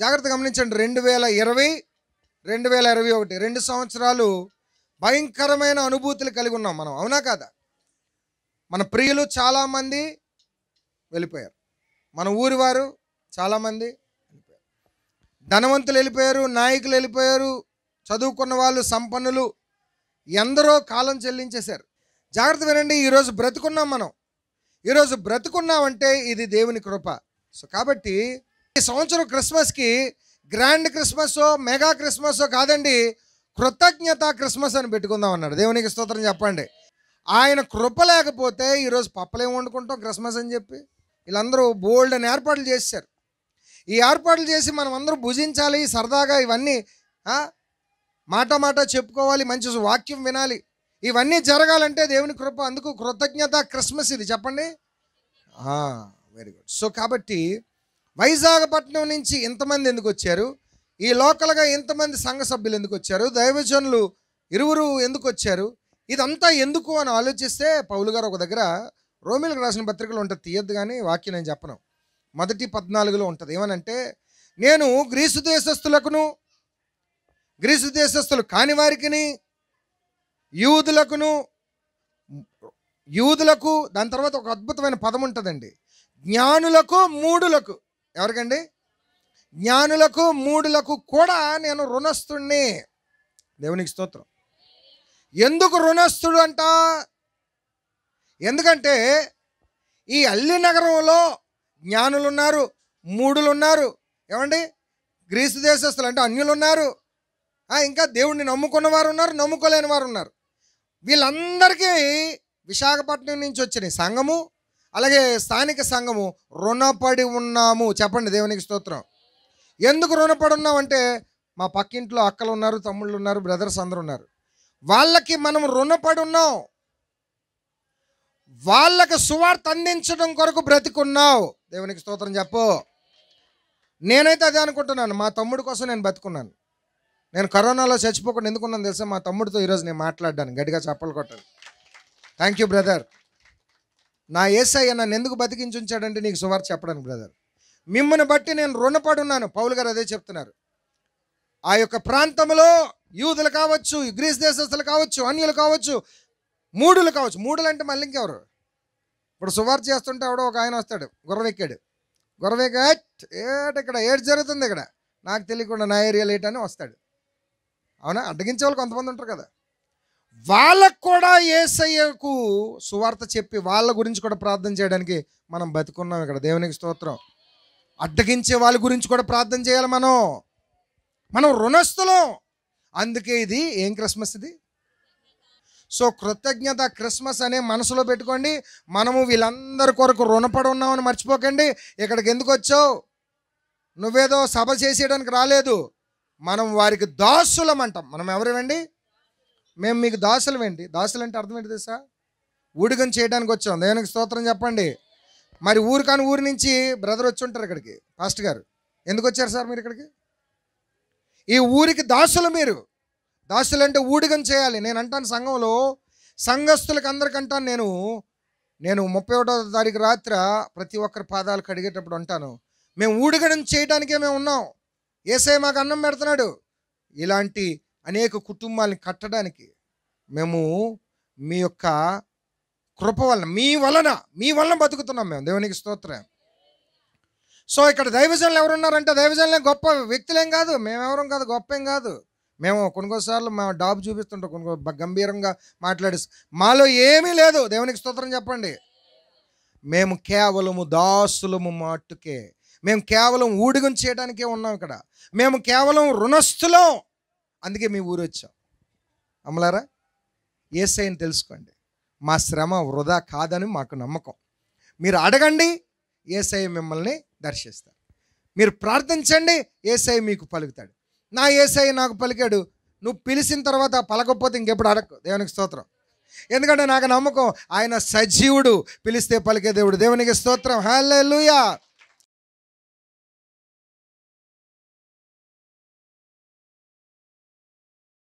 జాగ్రత్త గమనించండి రెండు వేల ఇరవై రెండు వేల ఇరవై ఒకటి రెండు సంవత్సరాలు భయంకరమైన అనుభూతులు కలిగి ఉన్నాం మనం అవునా కాదా మన ప్రియులు చాలామంది వెళ్ళిపోయారు మన ఊరి వారు చాలామంది వెళ్ళిపోయారు ధనవంతులు వెళ్ళిపోయారు నాయకులు వెళ్ళిపోయారు చదువుకున్న వాళ్ళు సంపన్నులు ఎందరో కాలం చెల్లించేశారు జాగ్రత్త వినండి ఈరోజు బ్రతుకున్నాం మనం ఈరోజు బ్రతుకున్నామంటే ఇది దేవుని కృప సో కాబట్టి ఈ సంవత్సరం క్రిస్మస్కి గ్రాండ్ క్రిస్మస్ మెగా క్రిస్మస్ కాదండి కృతజ్ఞత క్రిస్మస్ అని పెట్టుకుందాం అన్నాడు దేవునికి స్తోత్రం చెప్పండి ఆయన కృప లేకపోతే ఈరోజు పప్పలేం వండుకుంటాం క్రిస్మస్ అని చెప్పి వీళ్ళందరూ బోల్డ్ అని ఏర్పాట్లు చేశారు ఈ ఏర్పాట్లు చేసి మనం అందరూ భుజించాలి సరదాగా ఇవన్నీ మాట మాట చెప్పుకోవాలి మంచి వాక్యం వినాలి ఇవన్నీ జరగాలంటే దేవుని కృప అందుకు కృతజ్ఞత క్రిస్మస్ ఇది చెప్పండి వెరీ గుడ్ సో కాబట్టి వైజాగపట్నం నుంచి ఇంతమంది ఎందుకు వచ్చారు ఈ లోకల్గా ఇంతమంది సంఘ సభ్యులు ఎందుకు వచ్చారు దైవజనులు ఇరువురు ఎందుకు వచ్చారు ఇదంతా ఎందుకు అని ఆలోచిస్తే పౌలు గారు ఒక దగ్గర రోమిలకు రాసిన పత్రికలు ఉంటుంది తీయద్దు కానీ వాక్యం నేను చెప్పను మొదటి పద్నాలుగులో ఉంటుంది ఏమనంటే నేను గ్రీసు దేశస్థులకును గ్రీసు దేశస్థులు కాని వారికిని యూదులకును యూదులకు దాని తర్వాత ఒక అద్భుతమైన పదం ఉంటుందండి జ్ఞానులకు మూడులకు ఎవరికండి జ్ఞానులకు మూడులకు కూడా నేను రుణస్థుణ్ణి దేవునికి స్తోత్రం ఎందుకు రుణస్థుడు అంట ఎందుకంటే ఈ అల్లి నగరంలో జ్ఞానులు ఉన్నారు మూడులు ఉన్నారు ఏమండి గ్రీసు దేశస్తులు అంటే అన్యులు ఉన్నారు ఇంకా దేవుడిని నమ్ముకున్న వారు ఉన్నారు నమ్ముకోలేని వారు ఉన్నారు వీళ్ళందరికీ విశాఖపట్నం నుంచి వచ్చిన సంఘము అలాగే స్థానిక సంఘము రుణపడి ఉన్నాము చెప్పండి దేవునికి స్తోత్రం ఎందుకు రుణపడి ఉన్నామంటే మా పక్కింట్లో అక్కలు ఉన్నారు తమ్ముళ్ళు ఉన్నారు బ్రదర్స్ అందరు ఉన్నారు వాళ్ళకి మనం రుణపడి ఉన్నాం వాళ్ళకి సువార్త అందించడం కొరకు బ్రతికున్నావు దేవునికి స్తోత్రం చెప్పు నేనైతే అదే అనుకుంటున్నాను మా తమ్ముడి కోసం నేను బతుకున్నాను నేను కరోనాలో చచ్చిపోకుండా ఎందుకున్నాను తెలుసా మా తమ్ముడితో ఈరోజు నేను మాట్లాడ్డాను గట్టిగా చెప్పలు కొట్టాను థ్యాంక్ యూ బ్రదర్ నా ఏసఐ నన్ను ఎందుకు బతికించి ఉంచాడంటే నీకు సువార్ చెప్పడానికి బ్రదర్ మిమ్మల్ని బట్టి నేను రుణపడి ఉన్నాను పౌలు గారు అదే చెప్తున్నారు ఆ యొక్క ప్రాంతంలో యూదులు కావచ్చు గ్రీస్ దేశస్తులు కావచ్చు అన్యులు కావచ్చు మూడులు కావచ్చు మూడులు అంటే మళ్ళీ ఇంకెవరు ఇప్పుడు సువార్ చేస్తుంటే ఎవడో ఒక ఆయన వస్తాడు గుర్రవెక్కాడు గుర్రవెక్కట్ ఏట ఇక్కడ ఏడు జరుగుతుంది ఇక్కడ నాకు తెలియకుండా నా ఏరియాలో ఏటని వస్తాడు అవునా అడ్డగించే వాళ్ళు కొంతమంది ఉంటారు కదా వాళ్ళకు కూడా ఏసయ్యకు సువార్త చెప్పి వాళ్ళ గురించి కూడా ప్రార్థన చేయడానికి మనం బతుకున్నాం ఇక్కడ దేవునికి స్తోత్రం అడ్డగించే వాళ్ళ గురించి కూడా ప్రార్థన చేయాలి మనం మనం రుణస్థులం అందుకే ఇది ఏం క్రిస్మస్ ఇది సో కృతజ్ఞత క్రిస్మస్ అనే మనసులో పెట్టుకోండి మనము వీళ్ళందరి కొరకు రుణపడి ఉన్నామని మర్చిపోకండి ఇక్కడికి ఎందుకు వచ్చావు నువ్వేదో సభ చేసేయడానికి రాలేదు మనం వారికి దాసులం అంటాం మనం ఎవరివండి మేము మీకు దాసులు ఏంటి దాసులు అంటే అర్థం ఏంటి తెలుసా ఊడిగం చేయడానికి వచ్చాం దేవునికి స్తోత్రం చెప్పండి మరి ఊరు కాని ఊరి నుంచి బ్రదర్ వచ్చి ఉంటారు ఇక్కడికి పాస్ట్ గారు ఎందుకు వచ్చారు సార్ మీరు ఇక్కడికి ఈ ఊరికి దాసులు మీరు దాసులు అంటే ఊడిగం చేయాలి నేను అంటాను సంఘంలో సంఘస్థులకు అందరికంటాను నేను నేను ముప్పై ఒకటో తారీఖు రాత్ర ప్రతి ఒక్కరి పాదాలు కడిగేటప్పుడు అంటాను మేము ఊడిగడం చేయడానికే మేము ఉన్నాం ఏసే మాకు అన్నం పెడుతున్నాడు ఇలాంటి అనేక కుటుంబాలను కట్టడానికి మేము మీ యొక్క కృప వలన మీ వలన మీ వలన బతుకుతున్నాం మేము దేవునికి స్తోత్రం సో ఇక్కడ దైవజనులు ఎవరున్నారంటే దైవజనులే గొప్ప వ్యక్తులేం కాదు మేమెవరం కాదు ఏం కాదు మేము కొన్ని మేము డాబు చూపిస్తుంటాం కొన్ని గంభీరంగా మాట్లాడి మాలో ఏమీ లేదు దేవునికి స్తోత్రం చెప్పండి మేము కేవలము దాసులము మాటుకే మేము కేవలం ఊడిగం చేయడానికే ఉన్నాం ఇక్కడ మేము కేవలం రుణస్థులం అందుకే మీ ఊరు వచ్చాం అమ్మలారా ఏసైని తెలుసుకోండి మా శ్రమ వృధా కాదని మాకు నమ్మకం మీరు అడగండి ఏసఐ మిమ్మల్ని దర్శిస్తారు మీరు ప్రార్థించండి ఏసఐ మీకు పలుకుతాడు నా ఏసఐ నాకు పలికాడు నువ్వు పిలిచిన తర్వాత పలకపోతే ఇంకెప్పుడు అడగ దేవునికి స్తోత్రం ఎందుకంటే నాకు నమ్మకం ఆయన సజీవుడు పిలిస్తే పలికే దేవుడు దేవునికి స్తోత్రం లూయా